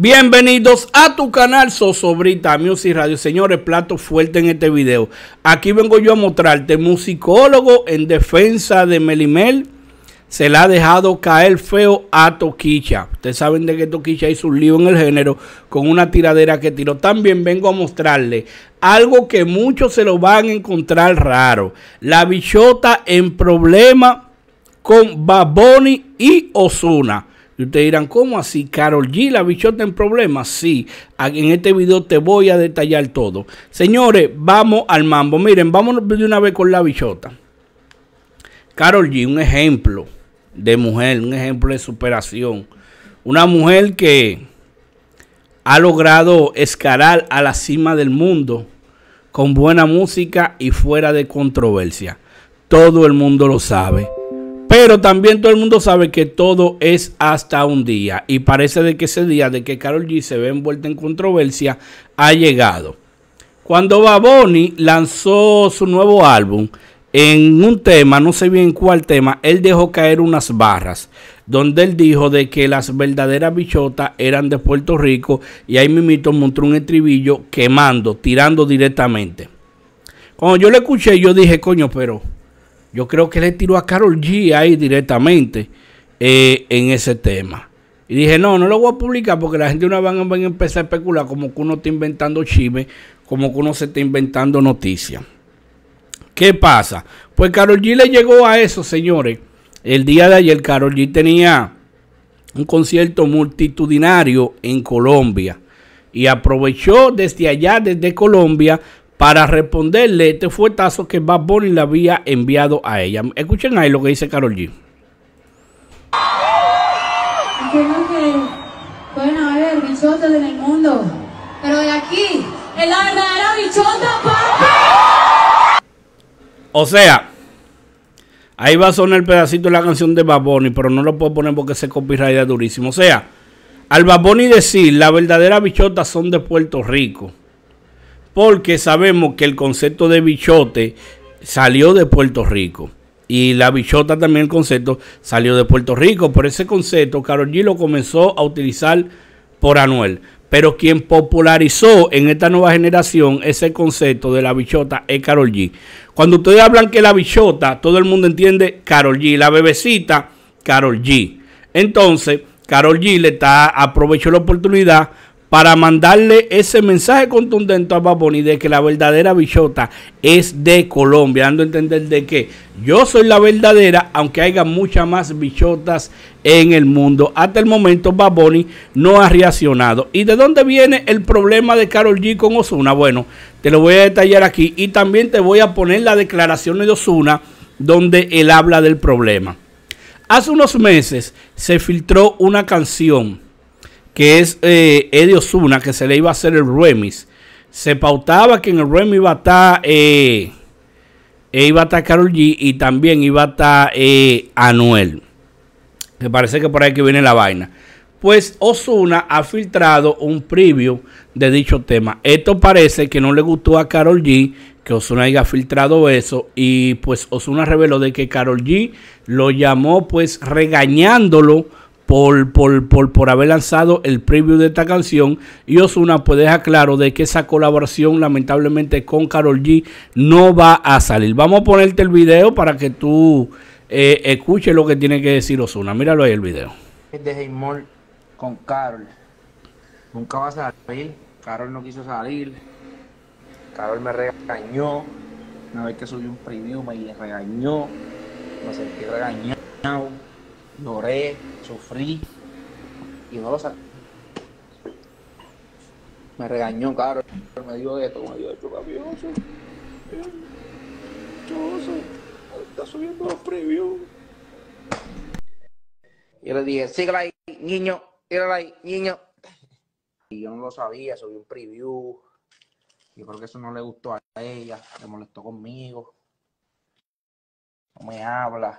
Bienvenidos a tu canal Sosobrita Music Radio. Señores, plato fuerte en este video. Aquí vengo yo a mostrarte musicólogo en defensa de Melimel. Se la ha dejado caer feo a Toquicha. Ustedes saben de que Toquicha hizo un lío en el género con una tiradera que tiró. También vengo a mostrarle algo que muchos se lo van a encontrar raro. La bichota en problema con Baboni y Osuna. Y ustedes dirán, ¿cómo así? Carol G, la bichota en problemas. Sí, en este video te voy a detallar todo. Señores, vamos al mambo. Miren, vámonos de una vez con la bichota. Carol G, un ejemplo de mujer, un ejemplo de superación. Una mujer que ha logrado escalar a la cima del mundo con buena música y fuera de controversia. Todo el mundo lo sabe. Pero también todo el mundo sabe que todo es hasta un día. Y parece de que ese día de que Carol G se ve envuelta en controversia ha llegado. Cuando Baboni lanzó su nuevo álbum, en un tema, no sé bien cuál tema, él dejó caer unas barras donde él dijo de que las verdaderas bichotas eran de Puerto Rico y ahí Mimito montó un estribillo quemando, tirando directamente. Cuando yo lo escuché, yo dije, coño, pero yo creo que le tiró a Carol G ahí directamente eh, en ese tema. Y dije, no, no lo voy a publicar porque la gente una van a empezar a especular como que uno está inventando chisme, como que uno se está inventando noticias. ¿Qué pasa? Pues Carol G le llegó a eso, señores. El día de ayer Carol G tenía un concierto multitudinario en Colombia y aprovechó desde allá, desde Colombia, para responderle este fue tazo que Bad Bunny le había enviado a ella. Escuchen ahí lo que dice Carol G. Bueno, pueden bichotas en el mundo, pero de aquí es la verdadera bichota, papi. O sea, ahí va a sonar el pedacito de la canción de Bad Bunny, pero no lo puedo poner porque ese copyright es durísimo. O sea, al Bad Bunny decir la verdadera bichota son de Puerto Rico porque sabemos que el concepto de bichote salió de Puerto Rico. Y la bichota también, el concepto, salió de Puerto Rico. Por ese concepto, Carol G lo comenzó a utilizar por Anuel. Pero quien popularizó en esta nueva generación ese concepto de la bichota es Carol G. Cuando ustedes hablan que la bichota, todo el mundo entiende Carol G. La bebecita, Carol G. Entonces, Carol G le está, aprovechó la oportunidad para mandarle ese mensaje contundente a Baboni de que la verdadera bichota es de Colombia, dando a entender de que yo soy la verdadera, aunque haya muchas más bichotas en el mundo. Hasta el momento Baboni no ha reaccionado. ¿Y de dónde viene el problema de Carol G con Osuna? Bueno, te lo voy a detallar aquí y también te voy a poner las declaraciones de Osuna donde él habla del problema. Hace unos meses se filtró una canción que es eh, Eddie Osuna, que se le iba a hacer el remix. Se pautaba que en el remix iba a estar, eh, iba a estar Carol G y también iba a estar eh, Anuel. Me parece que por ahí que viene la vaina. Pues Osuna ha filtrado un previo de dicho tema. Esto parece que no le gustó a Carol G que Osuna haya filtrado eso y pues Osuna reveló de que Carol G lo llamó pues regañándolo por, por, por, haber lanzado el preview de esta canción. Y Osuna pues deja claro de que esa colaboración lamentablemente con Carol G no va a salir. Vamos a ponerte el video para que tú eh, escuches lo que tiene que decir Osuna. Míralo ahí el video. De Heymore con Carol. Nunca va a salir. Carol no quiso salir. Carol me regañó. Una vez que subí un preview me regañó. Me sentí regañado lloré, sufrí y no lo sabía. Me regañó, caro. Me dijo esto, me dijo esto, camioso. Choso, eh, está subiendo los previews. Yo le dije, síguela ahí, niño, síguela ahí, niño. Y yo no lo sabía, subí un preview. Y creo que eso no le gustó a ella, le molestó conmigo. No me habla.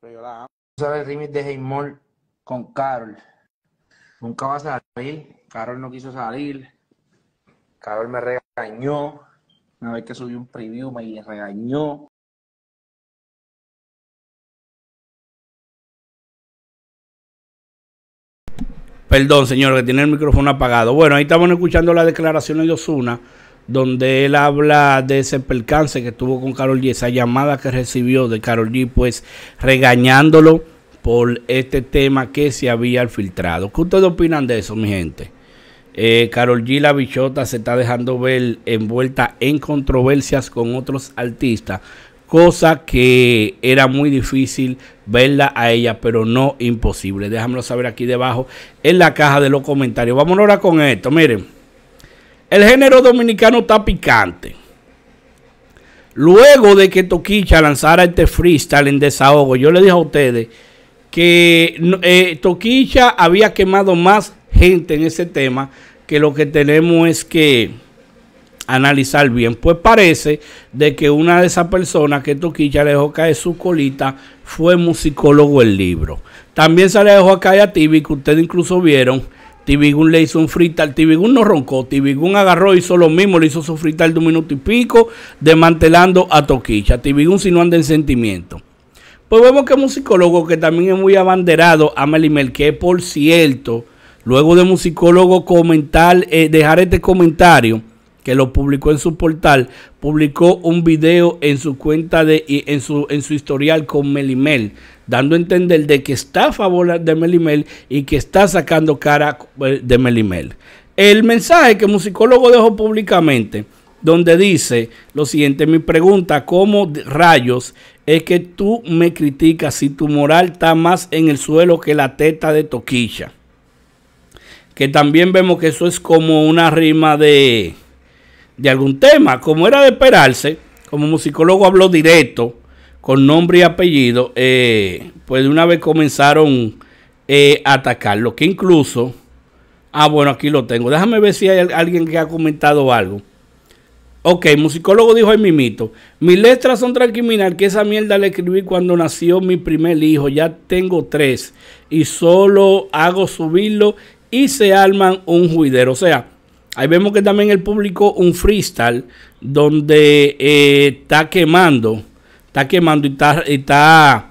Pero yo la amo. ¿Sabes el remix de Heymol con Carol? Nunca va a salir. Carol no quiso salir. Carol me regañó. Una vez que subí un preview me regañó. Perdón, señor, que tiene el micrófono apagado. Bueno, ahí estamos escuchando las declaraciones de Osuna donde él habla de ese percance que tuvo con Carol G, esa llamada que recibió de Carol G, pues regañándolo por este tema que se había filtrado. ¿Qué ustedes opinan de eso, mi gente? Eh, Carol G, la bichota, se está dejando ver envuelta en controversias con otros artistas, cosa que era muy difícil verla a ella, pero no imposible. Déjamelo saber aquí debajo en la caja de los comentarios. Vámonos ahora con esto, miren. El género dominicano está picante. Luego de que Toquicha lanzara este freestyle en desahogo, yo le dije a ustedes que eh, Toquicha había quemado más gente en ese tema que lo que tenemos es que analizar bien. Pues parece de que una de esas personas que Toquicha le dejó caer su colita fue musicólogo el libro. También se le dejó caer a Tibi, que ustedes incluso vieron Tibigún le hizo un freestyle. Tibigún no roncó. Tibigún agarró, hizo lo mismo. Le hizo su freestyle de un minuto y pico, desmantelando a Toquicha. Tibigún si no anda en sentimiento. Pues vemos que musicólogo que también es muy abanderado, Amelie que por cierto, luego de musicólogo comentar, eh, dejar este comentario, que lo publicó en su portal, publicó un video en su cuenta de en su en su historial con Melimel, dando a entender de que está a favor de Melimel y que está sacando cara eh, de Melimel. El mensaje que el musicólogo dejó públicamente donde dice lo siguiente, mi pregunta, ¿cómo rayos es que tú me criticas si tu moral está más en el suelo que la teta de toquilla? Que también vemos que eso es como una rima de de algún tema. Como era de esperarse, como musicólogo habló directo, con nombre y apellido, eh, pues de una vez comenzaron eh, a atacarlo. Que incluso, ah, bueno, aquí lo tengo. Déjame ver si hay alguien que ha comentado algo. Ok, musicólogo dijo mi mimito. Mis letras son tranquilinas. que esa mierda le escribí cuando nació mi primer hijo. Ya tengo tres. Y solo hago subirlo y se arman un juidero. O sea, Ahí vemos que también el público un freestyle donde eh, está quemando, está quemando y está,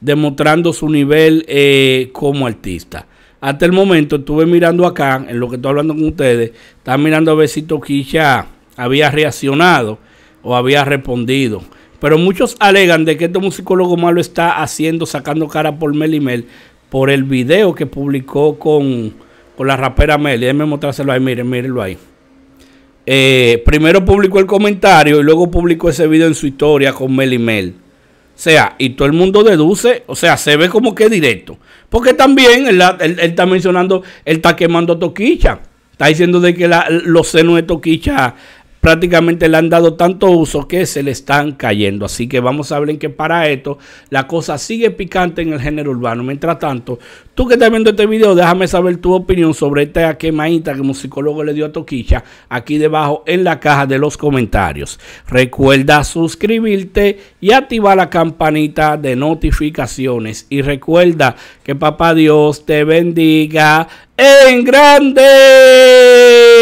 demostrando su nivel eh, como artista. Hasta el momento estuve mirando acá, en lo que estoy hablando con ustedes, estaba mirando a ver si Toquilla había reaccionado o había respondido. Pero muchos alegan de que este musicólogo malo está haciendo, sacando cara por Mel y Mel, por el video que publicó con con la rapera Meli. Déjenme mostrárselo ahí, miren, mírenlo ahí. Eh, primero publicó el comentario y luego publicó ese video en su historia con Meli Mel. O sea, y todo el mundo deduce, o sea, se ve como que directo. Porque también él, está mencionando, él está quemando Toquicha. Está diciendo de que los senos de Toquicha prácticamente le han dado tanto uso que se le están cayendo. Así que vamos a ver que para esto la cosa sigue picante en el género urbano. Mientras tanto, tú que estás viendo este video, déjame saber tu opinión sobre esta quemadita que musicólogo le dio a Toquicha aquí debajo en la caja de los comentarios. Recuerda suscribirte y activar la campanita de notificaciones. Y recuerda que papá Dios te bendiga en grande.